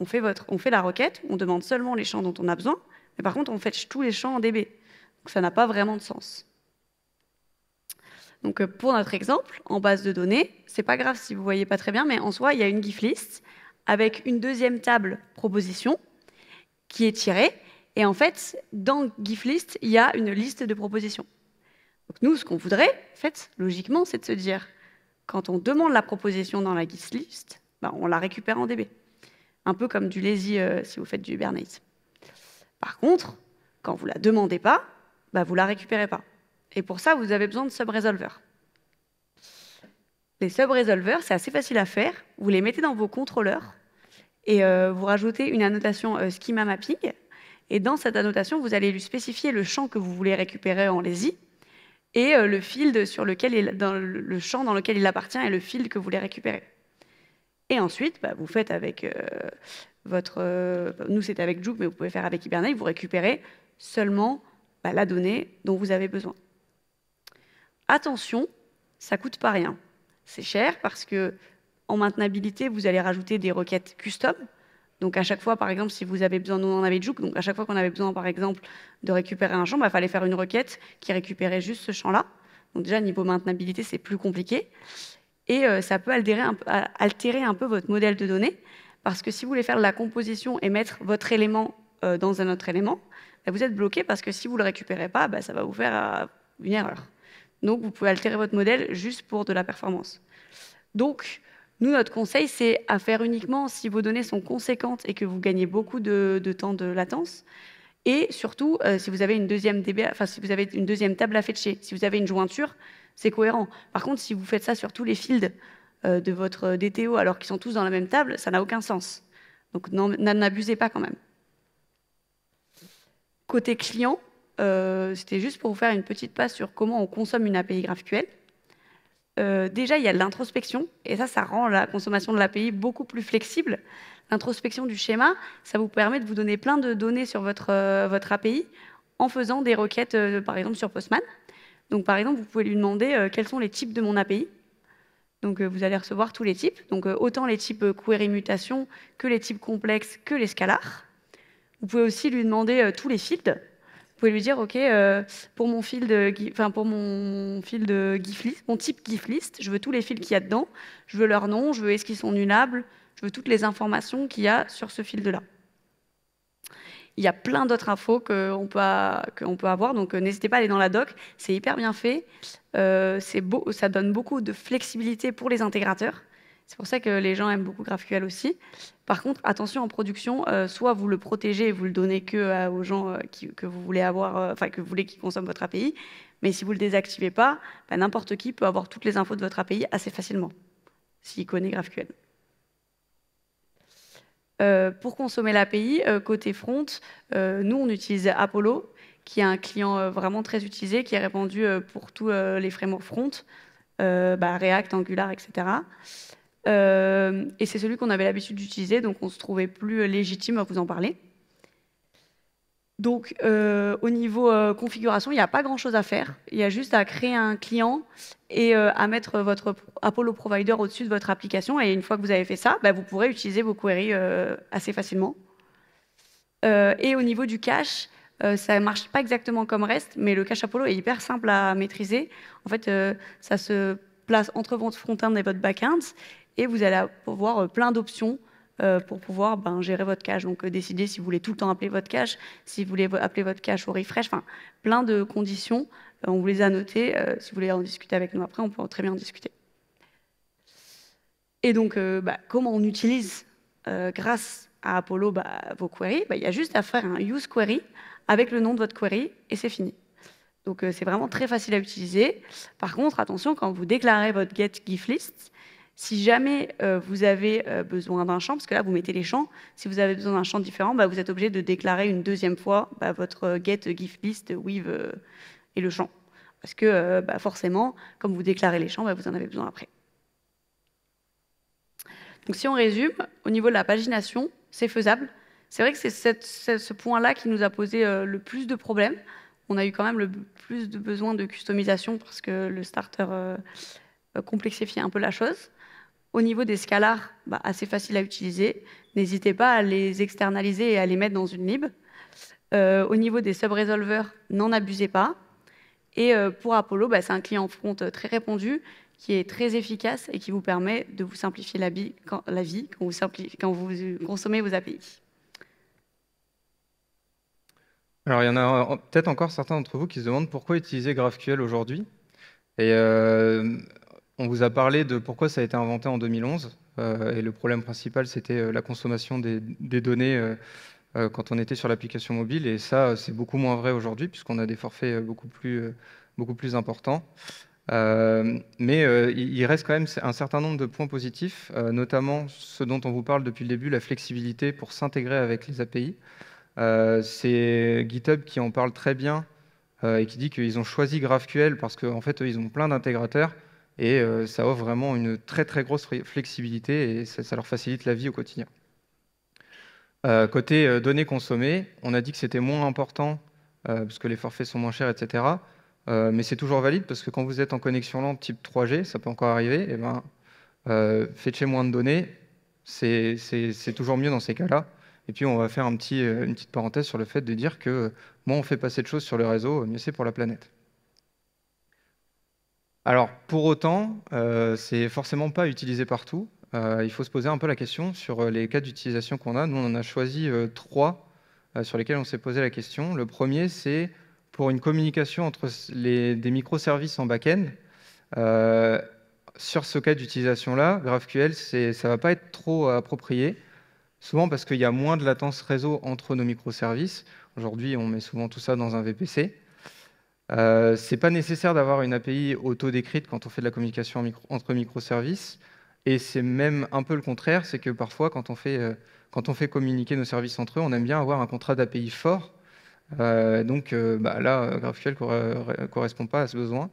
on fait, votre, on fait la requête, on demande seulement les champs dont on a besoin, mais par contre, on fetch tous les champs en DB. Donc ça n'a pas vraiment de sens. Donc euh, pour notre exemple, en base de données, c'est pas grave si vous voyez pas très bien, mais en soi, il y a une GIF list avec une deuxième table proposition qui est tirée et en fait, dans GifList, il y a une liste de propositions. Donc nous, ce qu'on voudrait, en fait, logiquement, c'est de se dire, quand on demande la proposition dans la GifList, ben, on la récupère en DB. Un peu comme du lazy euh, si vous faites du Hibernate. Par contre, quand vous la demandez pas, vous ben, vous la récupérez pas. Et pour ça, vous avez besoin de subresolvers. Les subresolvers, c'est assez facile à faire. Vous les mettez dans vos contrôleurs et euh, vous rajoutez une annotation euh, schema mapping et dans cette annotation, vous allez lui spécifier le champ que vous voulez récupérer en lazy et euh, le field sur lequel dans le champ dans lequel il appartient et le field que vous voulez récupérer. Et ensuite, bah, vous faites avec euh, votre... Euh, nous, c'est avec Jook, mais vous pouvez faire avec Hibernate, vous récupérez seulement bah, la donnée dont vous avez besoin. Attention, ça coûte pas rien. C'est cher parce que en maintenabilité, vous allez rajouter des requêtes custom, donc à chaque fois, par exemple, si vous avez besoin, nous en avait de donc à chaque fois qu'on avait besoin, par exemple, de récupérer un champ, il bah, fallait faire une requête qui récupérait juste ce champ-là. Donc déjà, niveau maintenabilité, c'est plus compliqué. Et euh, ça peut altérer un, peu, votre modèle de données, parce que si vous voulez faire de la composition et mettre votre élément euh, dans un autre élément, bah, vous êtes bloqué parce que si vous ne le récupérez pas, bah, ça va vous faire euh, une erreur. Donc vous pouvez altérer votre modèle juste pour de la performance. Donc, nous, notre conseil, c'est à faire uniquement si vos données sont conséquentes et que vous gagnez beaucoup de, temps de latence. Et surtout, euh, si vous avez une deuxième enfin si vous avez une deuxième table à fetcher, si vous avez une jointure, c'est cohérent. Par contre, si vous faites ça sur tous les fields euh, de votre DTO alors qu'ils sont tous dans la même table, ça n'a aucun sens. Donc n'en abusez pas quand même. Côté client, euh, c'était juste pour vous faire une petite passe sur comment on consomme une API GraphQL. Euh, déjà, il y a l'introspection, et ça, ça rend la consommation de l'API beaucoup plus flexible. L'introspection du schéma, ça vous permet de vous donner plein de données sur votre, euh, API en faisant des requêtes, euh, par exemple, sur Postman. Donc, par exemple, vous pouvez lui demander quels sont les types de mon API. Donc, vous allez recevoir tous les types, donc autant les types query mutation que les types complexes que les scalars. Vous pouvez aussi lui demander tous les fields, pouvez lui dire, OK, euh, pour mon fil de, enfin, pour mon fil de mon type GifList, je veux tous les fils qu'il y a dedans, je veux leur nom, je veux est-ce qu'ils sont nullables, je veux toutes les informations qu'il y a sur ce fil de là. Il y a plein d'autres infos qu'on peut, peut avoir, donc euh, n'hésitez pas à aller dans la doc, c'est hyper bien fait, euh, beau, ça donne beaucoup de flexibilité pour les intégrateurs. C'est pour ça que les gens aiment beaucoup GraphQL aussi. Par contre, attention en production, euh, soit vous le protégez et vous le donnez que euh, aux gens euh, que vous voulez avoir, enfin que vous voulez qu'ils consomment votre API, mais si vous le désactivez pas, bah, n'importe qui peut avoir toutes les infos de votre API assez facilement, s'il connaît GraphQL. pour consommer l'API, côté front, nous on utilise Apollo, qui est un client vraiment très utilisé, qui est répandu pour tous les frameworks front, bah, React, Angular, etc. Euh, et c'est celui qu'on avait l'habitude d'utiliser, donc on se trouvait plus euh, légitime à vous en parler. Donc euh, au niveau configuration, il n'y a pas grand-chose à faire. Il y a juste à créer un client et à mettre votre Apollo Provider au-dessus de votre application. Et une fois que vous avez fait ça, bah, vous pourrez utiliser vos queries assez facilement. et au niveau du cache, ça ne marche pas exactement comme REST, mais le cache Apollo est hyper simple à maîtriser. En fait, ça se place entre votre front-end et votre back-end et vous allez avoir euh, plein d'options euh, pour pouvoir ben, gérer votre cache. Donc, euh, décider si vous voulez tout le temps appeler votre cache, si vous voulez appeler votre cache au refresh, enfin, plein de conditions. on vous les a notées. si vous voulez en discuter avec nous après, on peut très bien en discuter. Et donc, bah, comment on utilise, grâce à Apollo, bah, vos queries bah, Il y a juste à faire un use query avec le nom de votre query et c'est fini. Donc, c'est vraiment très facile à utiliser. Par contre, attention, quand vous déclarez votre get gift list, si jamais euh, vous avez euh, besoin d'un champ, parce que là vous mettez les champs, si vous avez besoin d'un champ différent, bah, vous êtes obligé de déclarer une deuxième fois bah, votre get gift list with euh, et le champ. Parce que bah, forcément, comme vous déclarez les champs, vous en avez besoin après. Donc si on résume, au niveau de la pagination, c'est faisable. C'est vrai que c'est ce point-là qui nous a posé le plus de problèmes. On a eu quand même le plus de besoin de customisation parce que le starter complexifie un peu la chose au niveau des scalars, bah, assez facile à utiliser. N'hésitez pas à les externaliser et à les mettre dans une lib. Euh, au niveau des sub resolvers n'en abusez pas. Et euh, pour Apollo, bah, c'est un client front euh, très répandu, qui est très efficace et qui vous permet de vous simplifier la, vie quand, vous, consommez vos API. Alors, il y en a peut-être encore certains d'entre vous qui se demandent pourquoi utiliser GraphQL aujourd'hui on vous a parlé de pourquoi ça a été inventé en 2011. Euh, et le problème principal, c'était euh, la consommation des, données euh, quand on était sur l'application mobile. Et ça, c'est beaucoup moins vrai aujourd'hui, puisqu'on a des forfaits beaucoup plus, beaucoup plus importants. mais il reste quand même un certain nombre de points positifs, notamment ce dont on vous parle depuis le début, la flexibilité pour s'intégrer avec les API. c'est GitHub qui en parle très bien et qui dit qu'ils ont choisi GraphQL parce qu'en fait, ils ont plein d'intégrateurs et euh, ça offre vraiment une très très grosse flexibilité et ça, leur facilite la vie au quotidien. Euh, côté euh, données consommées, on a dit que c'était moins important parce que les forfaits sont moins chers, etc. mais c'est toujours valide parce que quand vous êtes en connexion lente type 3G, ça peut encore arriver, et eh ben, fetcher moins de données, c'est toujours mieux dans ces cas-là. Et puis on va faire une petite parenthèse sur le fait de dire que moins on fait passer de choses sur le réseau, mieux c'est pour la planète. Alors, pour autant, euh, c'est forcément pas utilisé partout. Euh, il faut se poser un peu la question sur euh, les cas d'utilisation qu'on a. Nous, on en a choisi euh, trois sur lesquels on s'est posé la question. Le premier, c'est pour une communication entre des microservices en back-end. sur ce cas d'utilisation-là, GraphQL, ça ne va pas être trop approprié, souvent parce qu'il y a moins de latence réseau entre nos microservices. Aujourd'hui, on met souvent tout ça dans un VPC. Euh, c'est pas nécessaire d'avoir une API auto-décrite quand on fait de la communication entre microservices. Et c'est même un peu le contraire, c'est que parfois, quand on, fait, euh, communiquer nos services entre eux, on aime bien avoir un contrat d'API fort. Euh, donc euh, bah, là, GraphQL ne correspond pas à ce besoin.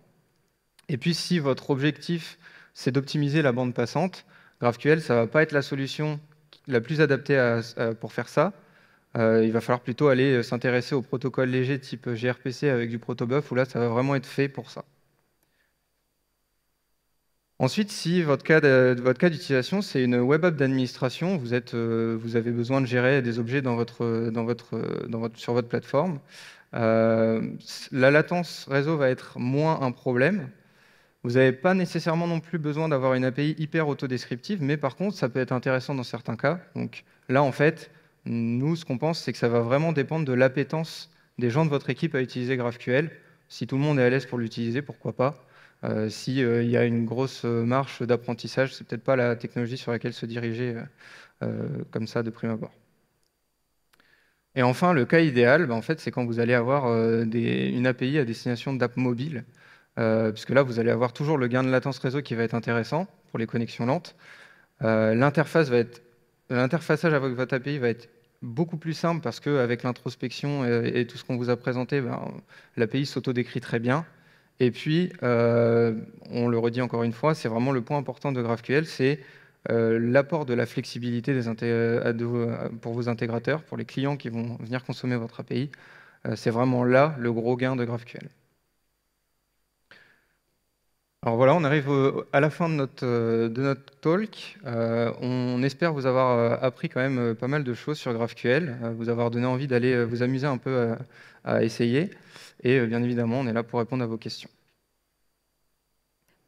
Et puis, si votre objectif, c'est d'optimiser la bande passante, GraphQL, ça ne va pas être la solution la plus adaptée pour faire ça. Euh, il va falloir plutôt aller euh, s'intéresser aux protocoles légers type euh, gRPC avec du protobuf, où là, ça va vraiment être fait pour ça. Ensuite, si votre cas d'utilisation, c'est une web app d'administration, vous, avez besoin de gérer des objets dans votre, sur votre plateforme, la latence réseau va être moins un problème. Vous n'avez pas nécessairement non plus besoin d'avoir une API hyper autodescriptive, mais par contre, ça peut être intéressant dans certains cas. Donc là, en fait, nous, ce qu'on pense, c'est que ça va vraiment dépendre de l'appétence des gens de votre équipe à utiliser GraphQL. Si tout le monde est à l'aise pour l'utiliser, pourquoi pas euh, S'il euh, y a une grosse euh, marche d'apprentissage, c'est peut-être pas la technologie sur laquelle se diriger euh, comme ça de prime abord. Et enfin, le cas idéal, ben, en fait, c'est quand vous allez avoir une API à destination d'app mobile, puisque là, vous allez avoir toujours le gain de latence réseau qui va être intéressant pour les connexions lentes. L'interface va être L'interfaçage avec votre API va être beaucoup plus simple parce qu'avec l'introspection et, tout ce qu'on vous a présenté, l'API ben, l'API s'autodécrit très bien. Et puis, euh, on le redit encore une fois, c'est vraiment le point important de GraphQL, c'est euh, l'apport de la flexibilité des pour vos intégrateurs, pour les clients qui vont venir consommer votre API. Euh, c'est vraiment là le gros gain de GraphQL. Alors voilà, on arrive à la fin de notre, euh, de notre talk. Euh, on espère vous avoir euh, appris quand même pas mal de choses sur GraphQL, vous avoir donné envie d'aller vous amuser un peu à, essayer. Et bien évidemment, on est là pour répondre à vos questions.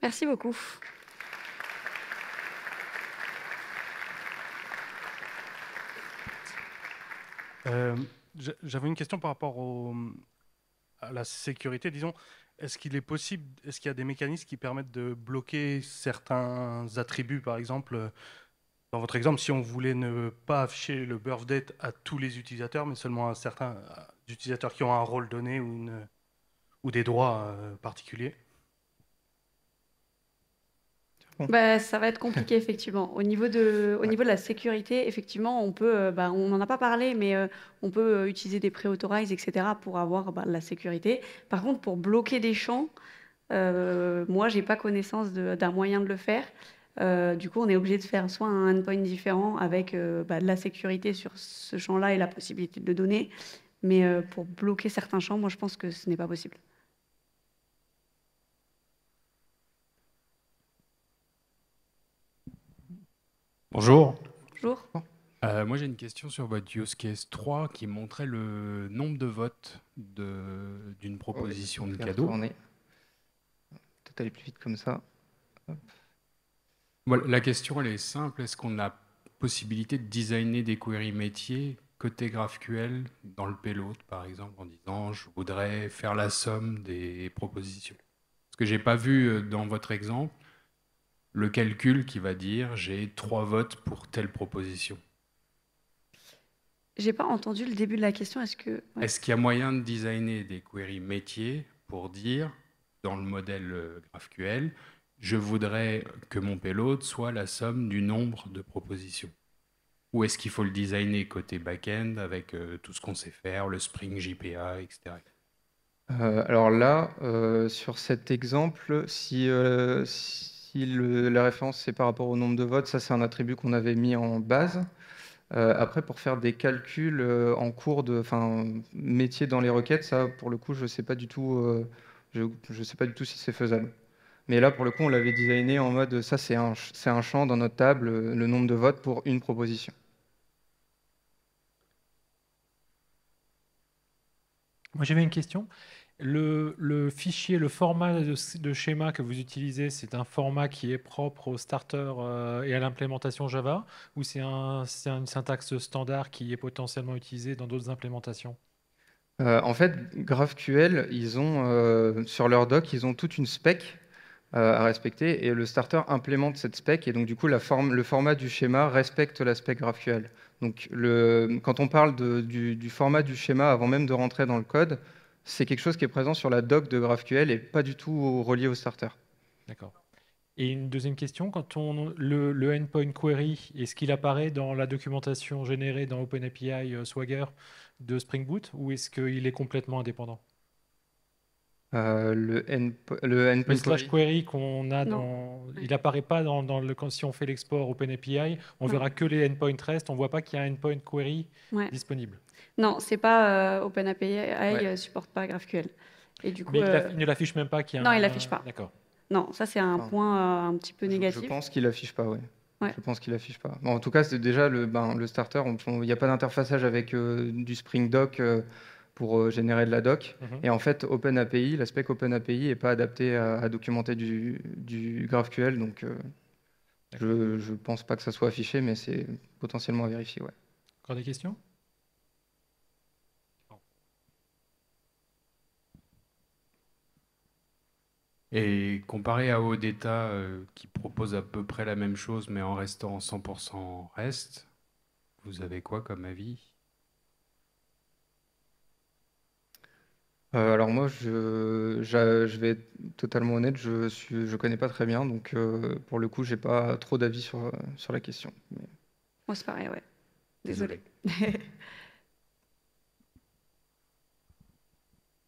Merci beaucoup. J'avais une question par rapport à la sécurité, disons. Est-ce qu'il est possible, est-ce qu'il y a des mécanismes qui permettent de bloquer certains attributs, par exemple euh, dans votre exemple, si on voulait ne pas afficher le birth date à tous les utilisateurs, mais seulement à certains utilisateurs qui ont un rôle donné ou, ou des droits euh, particuliers bah, ça va être compliqué, effectivement. Au niveau de, au niveau de la sécurité, effectivement, on peut, euh, bah, on n'en a pas parlé, mais euh, on peut euh, utiliser des pré-authorize, etc., pour avoir bah, la sécurité. Par contre, pour bloquer des champs, euh, moi, j'ai pas connaissance d'un moyen de le faire. du coup, on est obligé de faire soit un endpoint différent avec bah, de la sécurité sur ce champ-là et la possibilité de le donner. Mais pour bloquer certains champs, moi, je pense que ce n'est pas possible. Bonjour. Euh, moi, j'ai une question sur votre use case 3 qui montrait le nombre de votes d'une proposition de cadeau. On Peut-être aller plus vite comme ça. la question, elle est simple. Est-ce qu'on a possibilité de designer des queries métiers côté GraphQL dans le payload, par exemple, en disant je voudrais faire la somme des propositions Ce que j'ai pas vu euh, dans votre exemple le calcul qui va dire j'ai trois votes pour telle proposition. J'ai pas entendu le début de la question. Est-ce que ce qu'il y a moyen de designer des queries métiers pour dire dans le modèle euh, GraphQL je voudrais que mon payload soit la somme du nombre de propositions Ou est-ce qu'il faut le designer côté back-end avec euh, tout ce qu'on sait faire, le Spring JPA, etc. Euh, alors là, sur cet exemple, si, si si la référence c'est par rapport au nombre de votes, ça c'est un attribut qu'on avait mis en base. Euh, après, pour faire des calculs euh, en cours de enfin, métier dans les requêtes, ça pour le coup, je ne sais, pas du tout, euh, je, sais pas du tout si c'est faisable. Mais là, pour le coup, on l'avait designé en mode ça, c'est un, un, champ dans notre table, le nombre de votes pour une proposition. Moi, j'avais une question. Le, fichier, le format de, schéma que vous utilisez, c'est un format qui est propre au starter euh, et à l'implémentation Java ou c'est une syntaxe standard qui est potentiellement utilisée dans d'autres implémentations euh, En fait, GraphQL, ils ont, euh, sur leur doc, ils ont toute une spec à respecter et le starter implémente cette spec et donc du coup le format du schéma respecte la spec GraphQL. Donc quand on parle du, format du schéma avant même de rentrer dans le code, c'est quelque chose qui est présent sur la doc de GraphQL et pas du tout relié au starter. D'accord. Et une deuxième question, quand on le, le endpoint query, est-ce qu'il apparaît dans la documentation générée dans OpenAPI euh, Swagger de Spring Boot ou est-ce qu'il est complètement indépendant euh, le, N, le, slash query, qu'on a dans, il n'apparaît pas dans, dans, le si on fait l'export OpenAPI, on verra que les endpoints REST, on ne voit pas qu'il y a un endpoint query disponible. Non, c'est pas euh, OpenAPI, euh, supporte pas GraphQL. Et du coup, Mais il, ne l'affiche même pas qu'il y a Non, il il l'affiche pas. D'accord. Non, ça c'est un point un petit peu négatif. Je, pense qu'il l'affiche pas, oui. Ouais. Je pense qu'il affiche pas. en tout cas, c'est déjà le, ben, le starter. Il n'y a pas d'interfaçage avec du Spring Doc pour euh, générer de la doc. Mhm. Et en fait, Open API, l'aspect Open API n'est pas adapté à, documenter du, du, GraphQL, donc euh, je ne pense pas que ça soit affiché, mais c'est potentiellement à vérifier. Ouais. Encore des questions Et comparé à OData, euh, qui propose à peu près la même chose, mais en restant 100% reste, vous avez quoi comme avis Euh, alors moi, je vais être totalement honnête, je ne connais pas très bien, donc euh, pour le coup, j'ai pas trop d'avis sur, la question, Moi, c'est pareil, ouais. Désolé.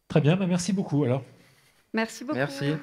Très bien, bah, merci beaucoup alors. Merci beaucoup. Merci.